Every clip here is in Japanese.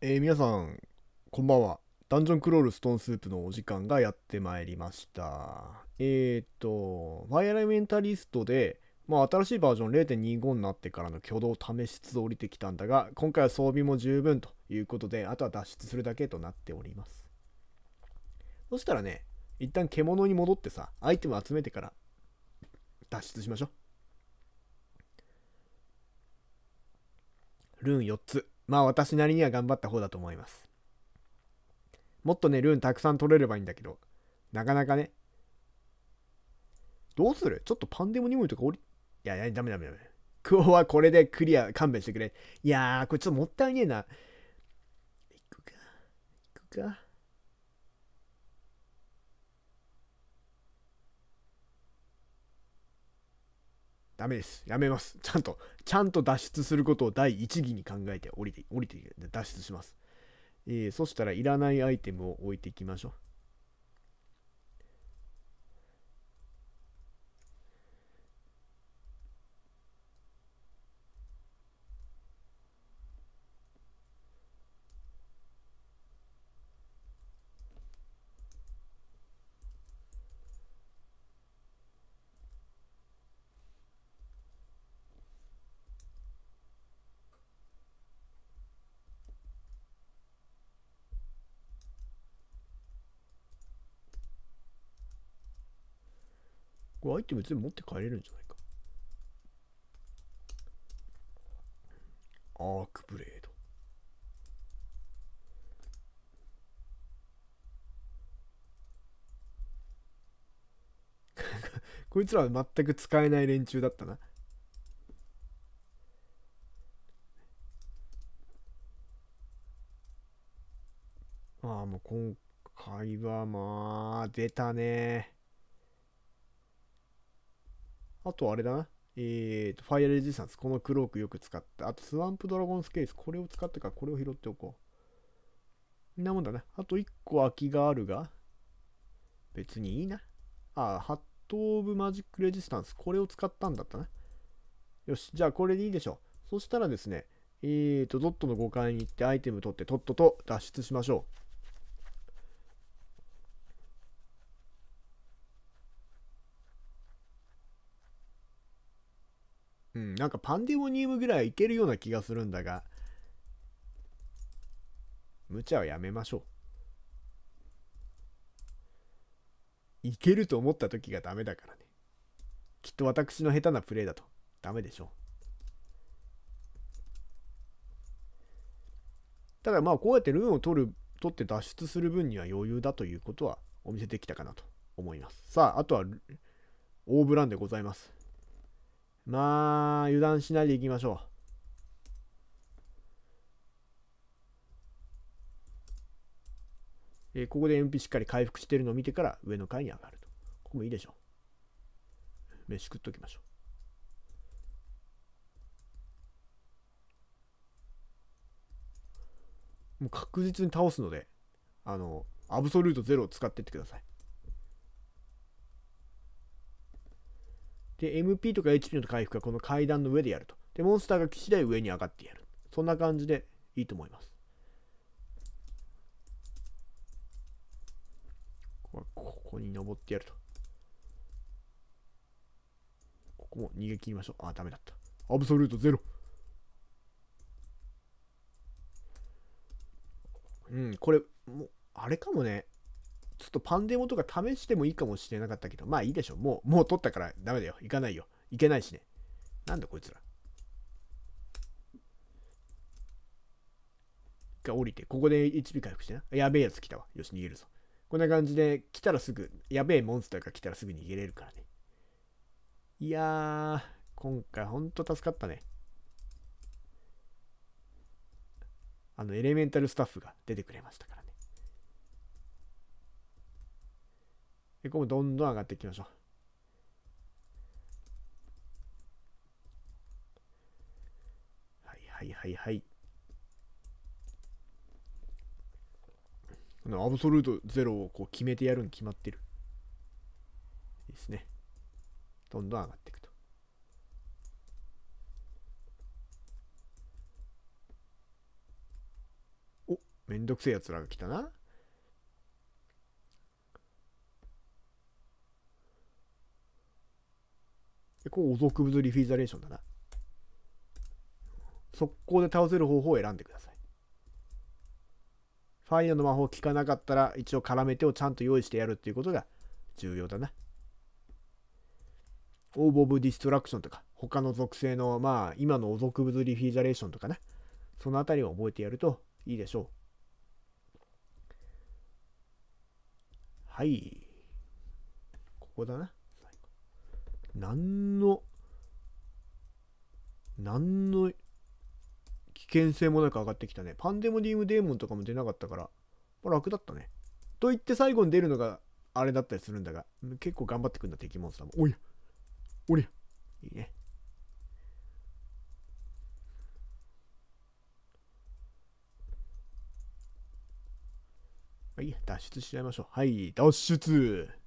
えー、皆さん、こんばんは。ダンジョンクロールストーンスープのお時間がやってまいりました。えー、っと、ファイアエレメンタリストで、まあ、新しいバージョン0.25になってからの挙動を試しつつ降りてきたんだが、今回は装備も十分ということで、あとは脱出するだけとなっております。そしたらね、一旦獣に戻ってさ、アイテム集めてから脱出しましょう。ルーン4つ。まあ私なりには頑張った方だと思います。もっとね、ルーンたくさん取れればいいんだけど、なかなかね。どうするちょっとパンデモニウムとか降り、いやいや、ダメダメダメ。クオはこれでクリア勘弁してくれ。いやー、これちょっともったいねえな。行くか。行くか。ダメです。やめます。ちゃんとちゃんと脱出することを第一義に考えて降りて、降りて脱出します。えー、そしたらいらないアイテムを置いていきましょう。これアイテム全部持って帰れるんじゃないか。アークブレード。こいつらは全く使えない連中だったな。ああ、もう今回はまあ、出たねあとあれだな。えっ、ー、と、ファイアレジスタンス。このクロークよく使って。あと、スワンプドラゴンスケース。これを使ってからこれを拾っておこう。んなもんだな。あと1個空きがあるが、別にいいな。ああ、ハット・オブ・マジック・レジスタンス。これを使ったんだったな。よし、じゃあこれでいいでしょう。そしたらですね、えっ、ー、と、ドットの5階に行ってアイテム取って、とっとと脱出しましょう。うん、なんかパンデモニウムぐらいいけるような気がするんだが、無茶はやめましょう。いけると思った時がダメだからね。きっと私の下手なプレイだとダメでしょう。ただまあこうやってルーンを取る、取って脱出する分には余裕だということはお見せできたかなと思います。さあ、あとは、オーブランでございます。まあ、油断しないでいきましょう。えここで MP しっかり回復してるのを見てから上の階に上がると。ここもいいでしょう。飯食っときましょう。もう確実に倒すので、あの、アブソルートゼロを使ってってください。で、MP とか HP の回復はこの階段の上でやると。で、モンスターが来次第上に上がってやる。そんな感じでいいと思います。ここに登ってやると。ここも逃げ切りましょう。あ、ダメだった。アブソルートゼロ。うん、これ、もう、あれかもね。ちょっとパンデモとか試してもいいかもしれなかったけど、まあいいでしょ。もう、もう取ったからダメだよ。行かないよ。行けないしね。なんだこいつら。一回降りて、ここで HP 回復してな。やべえやつ来たわ。よし、逃げるぞ。こんな感じで、来たらすぐ、やべえモンスターが来たらすぐ逃げれるからね。いやー、今回ほんと助かったね。あの、エレメンタルスタッフが出てくれましたからね。で、ここもどんどん上がっていきましょう。はいはいはいはい。アブソルートゼロをこう決めてやるに決まってる。いいですね。どんどん上がっていくと。おめんどくせえやつらが来たな。で、こう、くぶ物リフィザレーションだな。速攻で倒せる方法を選んでください。ファイアの魔法効かなかったら、一応絡めてをちゃんと用意してやるっていうことが重要だな。オーブ・オブ・ディストラクションとか、他の属性の、まあ、今のくぶ物リフィザレーションとかな、ね。そのあたりを覚えてやるといいでしょう。はい。ここだな。何の、何の危険性もなく上がってきたね。パンデモディームデーモンとかも出なかったから、まあ、楽だったね。と言って最後に出るのがあれだったりするんだが、結構頑張ってくんだ敵モンスターも。おやおりゃいいね。はい脱出しちゃいましょう。はい、脱出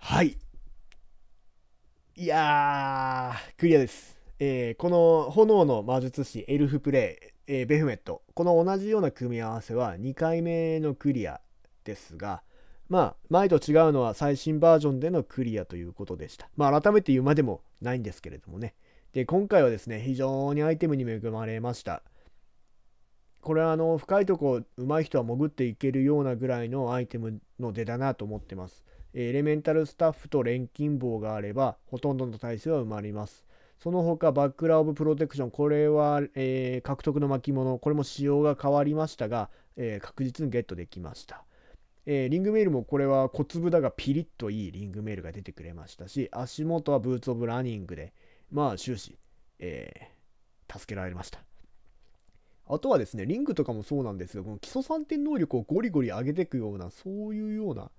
はいいやークリアです、えー、この炎の魔術師エルフプレイ、えー、ベフメットこの同じような組み合わせは2回目のクリアですがまあ前と違うのは最新バージョンでのクリアということでしたまあ改めて言うまでもないんですけれどもねで今回はですね非常にアイテムに恵まれましたこれはあの深いとこ上手い人は潜っていけるようなぐらいのアイテムの出だなと思ってますエレメンタルスタッフと錬金棒があれば、ほとんどの体制は埋まります。その他、バックラオブプロテクション、これは、えー、獲得の巻物、これも仕様が変わりましたが、えー、確実にゲットできました。えー、リングメールもこれは小粒だがピリッといいリングメールが出てくれましたし、足元はブーツオブランニングで、まあ終始、えー、助けられました。あとはですね、リングとかもそうなんですが、この基礎3点能力をゴリゴリ上げていくような、そういうような、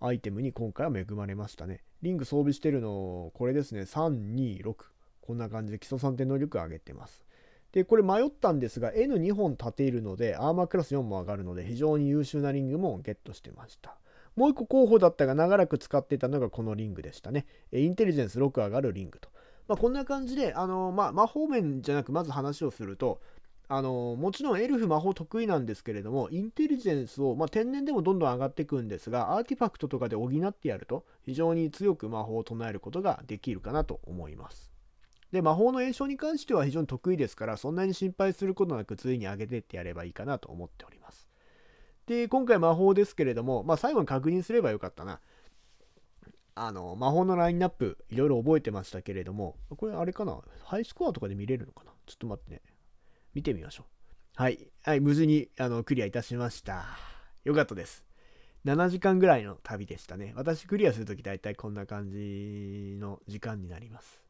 アイテムに今回は恵まれましたね。リング装備してるの、これですね、326。こんな感じで基礎3点能力上げてます。で、これ迷ったんですが、N2 本立てるので、アーマークラス4も上がるので、非常に優秀なリングもゲットしてました。もう1個候補だったが、長らく使ってたのがこのリングでしたね。インテリジェンス6上がるリングと。まあ、こんな感じで、あのー、まあ、魔法面じゃなく、まず話をすると、あのもちろんエルフ魔法得意なんですけれどもインテリジェンスを、まあ、天然でもどんどん上がっていくんですがアーティファクトとかで補ってやると非常に強く魔法を唱えることができるかなと思いますで魔法の炎症に関しては非常に得意ですからそんなに心配することなくついに上げてってやればいいかなと思っておりますで今回魔法ですけれども、まあ、最後に確認すればよかったなあの魔法のラインナップいろいろ覚えてましたけれどもこれあれかなハイスコアとかで見れるのかなちょっと待ってね見てみましょう。はい。はい、無事にあのクリアいたしました。よかったです。7時間ぐらいの旅でしたね。私クリアするとき大体こんな感じの時間になります。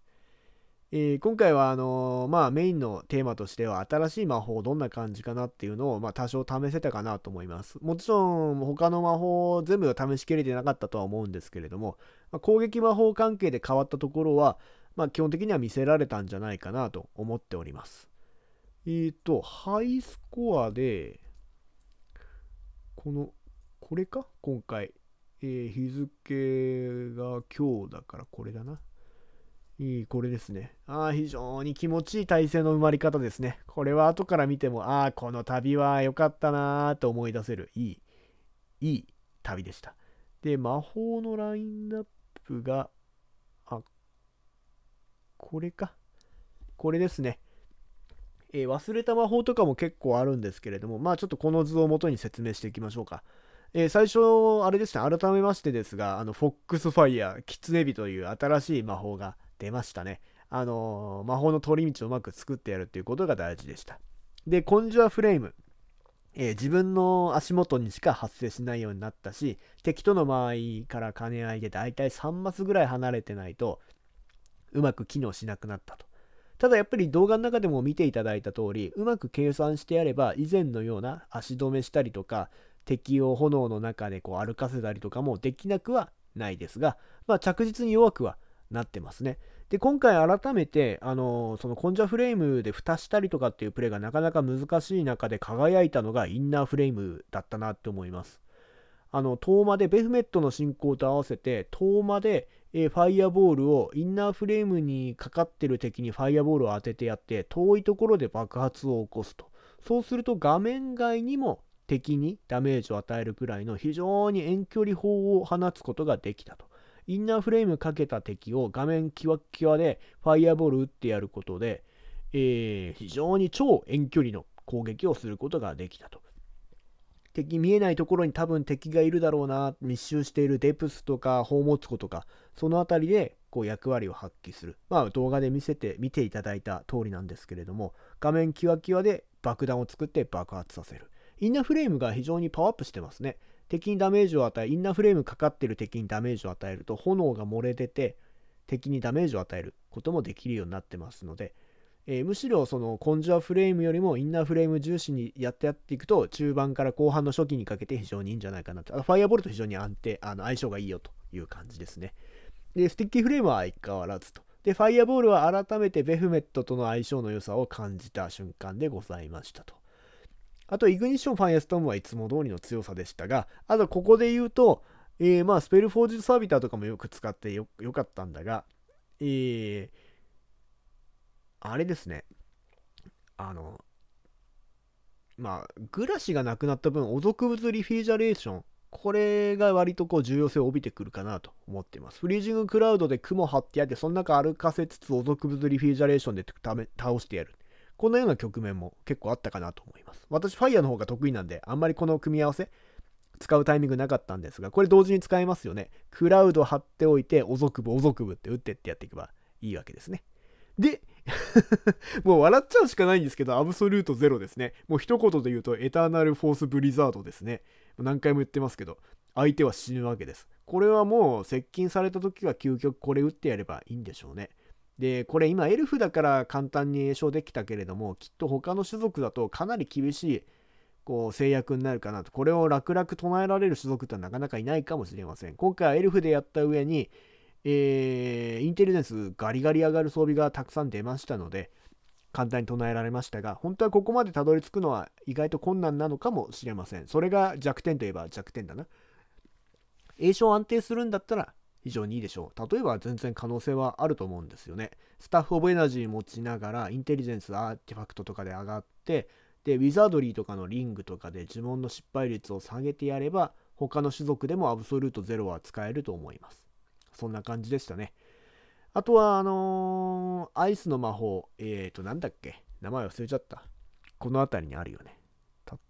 えー、今回はあのー、まあ、メインのテーマとしては新しい魔法どんな感じかなっていうのを、まあ、多少試せたかなと思います。もちろん他の魔法全部試しきれてなかったとは思うんですけれども、まあ、攻撃魔法関係で変わったところは、まあ、基本的には見せられたんじゃないかなと思っております。えっ、ー、と、ハイスコアで、この、これか今回。えー、日付が今日だからこれだな。いい、これですね。ああ、非常に気持ちいい体勢の埋まり方ですね。これは後から見ても、ああ、この旅は良かったなぁと思い出せる。いい、いい旅でした。で、魔法のラインナップが、あ、これか。これですね。えー、忘れた魔法とかも結構あるんですけれども、まあちょっとこの図を元に説明していきましょうか。えー、最初、あれですね、改めましてですが、あの、フォックスファイヤー、キツネビという新しい魔法が出ましたね。あのー、魔法の通り道をうまく作ってやるっていうことが大事でした。で、コンジュアフレーム。えー、自分の足元にしか発生しないようになったし、敵との間合いから兼ね合いで大体3マスぐらい離れてないと、うまく機能しなくなったと。ただやっぱり動画の中でも見ていただいた通り、うまく計算してやれば、以前のような足止めしたりとか、敵を炎の中でこう歩かせたりとかもできなくはないですが、まあ、着実に弱くはなってますね。で、今回改めて、あのー、そのコンジャフレームで蓋したりとかっていうプレイがなかなか難しい中で輝いたのがインナーフレームだったなって思います。あの遠間でベフメットの進行と合わせて遠間で、えー、ファイアボールをインナーフレームにかかってる敵にファイアボールを当ててやって遠いところで爆発を起こすとそうすると画面外にも敵にダメージを与えるくらいの非常に遠距離砲を放つことができたとインナーフレームかけた敵を画面キワッキワでファイアボール打ってやることで、えー、非常に超遠距離の攻撃をすることができたと敵見えないところに多分敵がいるだろうな密集しているデプスとか宝物庫とかその辺りでこう役割を発揮するまあ動画で見せて見ていただいた通りなんですけれども画面キワキワで爆弾を作って爆発させるインナーフレームが非常にパワーアップしてますね敵にダメージを与えインナーフレームかかってる敵にダメージを与えると炎が漏れ出て敵にダメージを与えることもできるようになってますのでえー、むしろそのコンジュアフレームよりもインナーフレーム重視にやってやっていくと中盤から後半の初期にかけて非常にいいんじゃないかなとあファイアボルト非常に安定あの相性がいいよという感じですねでスティッキーフレームは相変わらずとでファイアボールは改めてベフメットとの相性の良さを感じた瞬間でございましたとあとイグニッションファイアストームはいつも通りの強さでしたがあとここで言うと、えー、まあスペルフォージュサービターとかもよく使ってよよかったんだがえー、あれですね、あの、まあ、グラシがなくなった分、汚俗物リフィジャレーション、これが割とこう重要性を帯びてくるかなと思っています。フリージングクラウドで雲張ってやって、その中歩かせつつ、汚俗物リフィジャレーションで倒してやる。このような局面も結構あったかなと思います。私、ファイヤーの方が得意なんで、あんまりこの組み合わせ、使うタイミングなかったんですが、これ同時に使えますよね。クラウド貼っておいて、おぞくおぞくって打ってってやっていけばいいわけですね。で、もう笑っちゃうしかないんですけど、アブソルートゼロですね。もう一言で言うと、エターナルフォースブリザードですね。何回も言ってますけど、相手は死ぬわけです。これはもう接近された時は究極これ打ってやればいいんでしょうね。で、これ今エルフだから簡単に詠唱できたけれども、きっと他の種族だとかなり厳しいこう制約になるかなと。これを楽々唱えられる種族ってなかなかいないかもしれません。今回はエルフでやった上に、えー、インテリジェンスガリガリ上がる装備がたくさん出ましたので、簡単に唱えられましたが、本当はここまでたどり着くのは意外と困難なのかもしれません。それが弱点といえば弱点だな。栄称安定するんだったら非常にいいでしょう。例えば全然可能性はあると思うんですよね。スタッフオブエナジー持ちながら、インテリジェンスアーティファクトとかで上がって、で、ウィザードリーとかのリングとかで呪文の失敗率を下げてやれば、他の種族でもアブソルートゼロは使えると思います。そんな感じでしたね。あとは、あのー、アイスの魔法。えっ、ー、と、なんだっけ名前忘れちゃった。この辺りにあるよね。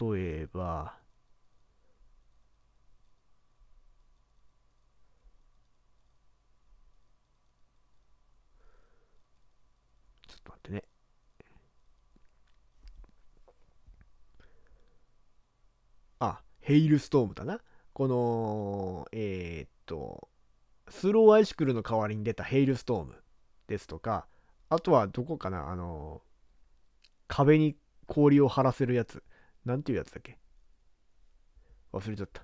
例えば、ちょっと待ってね。あ、ヘイルストームだな。この、えー、っと、スローアイシクルの代わりに出たヘイルストームですとか、あとはどこかな、あの、壁に氷を張らせるやつ。なんていうやつだっけ忘れちゃった。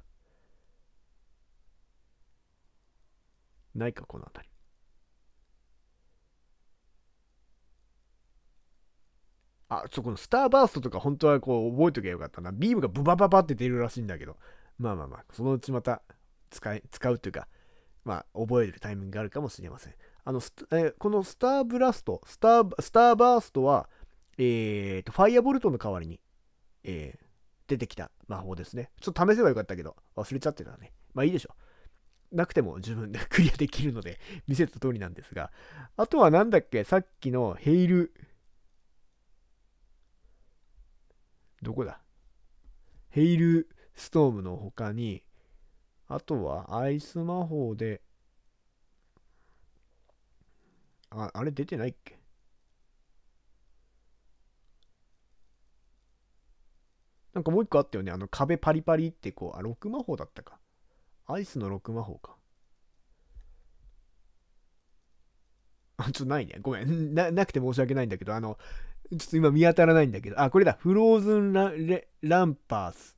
ないか、この辺り。あ、そこのスターバーストとか本当はこう覚えとけばよかったな。ビームがブバババって出るらしいんだけど。まあまあまあ、そのうちまた使い、使うというか、まあ、覚えるタイミングがあるかもしれません。あの、えこのスターブラスト、スター、スターバーストは、えーと、ファイアボルトの代わりに、えー、出てきた魔法ですね。ちょっと試せばよかったけど、忘れちゃってたね。まあいいでしょ。う。なくても自分で クリアできるので見せた通りなんですが、あとはなんだっけ、さっきのヘイル、どこだヘイルストームの他に、あとは、アイス魔法で、あ、あれ出てないっけなんかもう一個あったよね。あの壁パリパリってこう、あ、六魔法だったか。アイスの六魔法か。あ、ちょっとないね。ごめん。な、なくて申し訳ないんだけど、あの、ちょっと今見当たらないんだけど、あ、これだ。フローズンラランパース。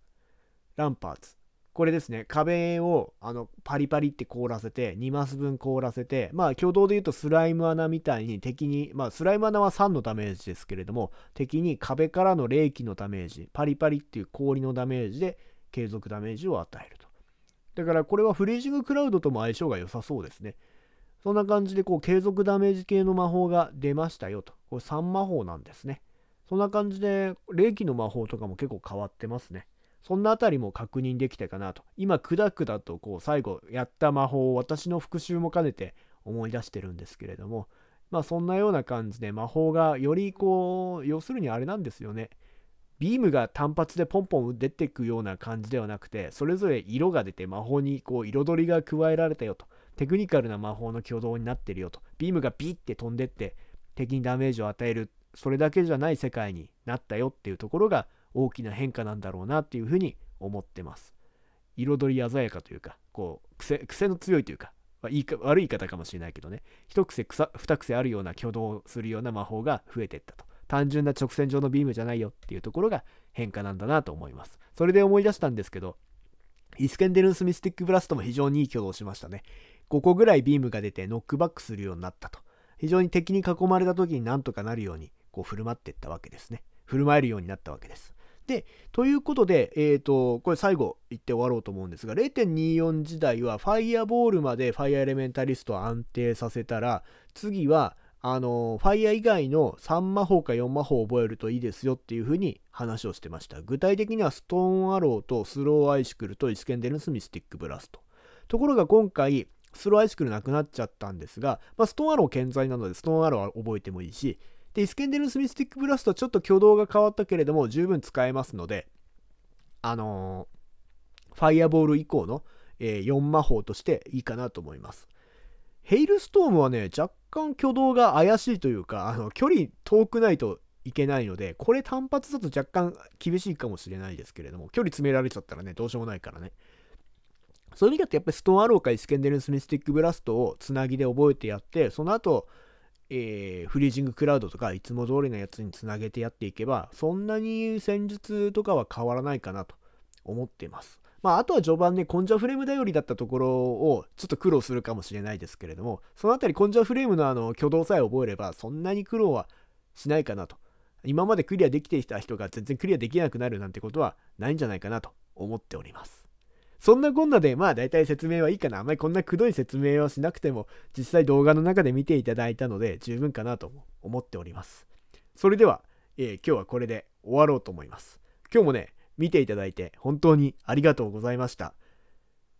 ランパーツ。これですね、壁をあのパリパリって凍らせて、2マス分凍らせて、まあ挙動で言うとスライム穴みたいに敵に、まあスライム穴は3のダメージですけれども、敵に壁からの冷気のダメージ、パリパリっていう氷のダメージで継続ダメージを与えると。だからこれはフリージングクラウドとも相性が良さそうですね。そんな感じでこう継続ダメージ系の魔法が出ましたよと。これ3魔法なんですね。そんな感じで、冷気の魔法とかも結構変わってますね。そんなあたりも確認できたかなと。今、くだくだとこう最後やった魔法を私の復習も兼ねて思い出してるんですけれども、まあそんなような感じで魔法がよりこう、要するにあれなんですよね。ビームが単発でポンポン出てくような感じではなくて、それぞれ色が出て魔法にこう彩りが加えられたよと。テクニカルな魔法の挙動になってるよと。ビームがビッて飛んでって敵にダメージを与える。それだけじゃない世界になったよっていうところが大きな変化なんだろうなっていうふうに思ってます。彩り鮮やかというか、こう癖癖の強いというか、まあ、いいか悪い言い方かもしれないけどね、一癖二癖あるような挙動をするような魔法が増えていったと。単純な直線上のビームじゃないよっていうところが変化なんだなと思います。それで思い出したんですけど、イスケンデルンス・ミスティック・ブラストも非常にいい挙動をしましたね。5個ぐらいビームが出てノックバックするようになったと。非常に敵に囲まれた時になんとかなるようにこう振る舞っていったわけですね。振る舞えるようになったわけです。で、ということで、えっ、ー、と、これ最後言って終わろうと思うんですが、0.24時代はファイアボールまでファイアエレメンタリストを安定させたら、次は、あの、ファイア以外の3魔法か4魔法を覚えるといいですよっていうふうに話をしてました。具体的にはストーンアローとスローアイシクルとイスケンデルスミスティックブラスト。ところが今回、スローアイシクルなくなっちゃったんですが、まあ、ストーンアロー健在なのでストーンアローは覚えてもいいし、で、イスケンデルスミスティックブラストはちょっと挙動が変わったけれども、十分使えますので、あのー、ファイアボール以降の、えー、4魔法としていいかなと思います。ヘイルストームはね、若干挙動が怪しいというか、あの、距離遠くないといけないので、これ単発だと若干厳しいかもしれないですけれども、距離詰められちゃったらね、どうしようもないからね。そういう意味だとやっぱりストーンアローかイスケンデルスミスティックブラストをつなぎで覚えてやって、その後、えー、フリージングクラウドとかいつも通りのやつにつなげてやっていけば、そんなに戦術とかは変わらないかなと思っています。まあ、あとは序盤ね、根性フレーム頼りだったところをちょっと苦労するかもしれないですけれども、そのあたり根性フレームのあの挙動さえ覚えれば、そんなに苦労はしないかなと。今までクリアできてきた人が全然クリアできなくなるなんてことはないんじゃないかなと思っております。そんなこんなで、まあ大体説明はいいかな。あまりこんなくどい説明はしなくても、実際動画の中で見ていただいたので、十分かなと思っております。それでは、えー、今日はこれで終わろうと思います。今日もね、見ていただいて本当にありがとうございました。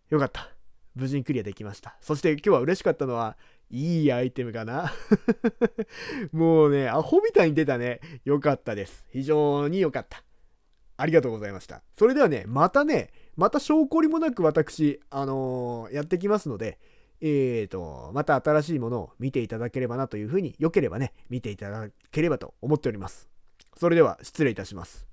よかった。無事にクリアできました。そして今日は嬉しかったのは、いいアイテムかな もうね、アホみたいに出たね。よかったです。非常に良かった。ありがとうございました。それではね、またね、また証拠りもなく私、あのー、やってきますので、えーと、また新しいものを見ていただければなというふうに、良ければね、見ていただければと思っております。それでは失礼いたします。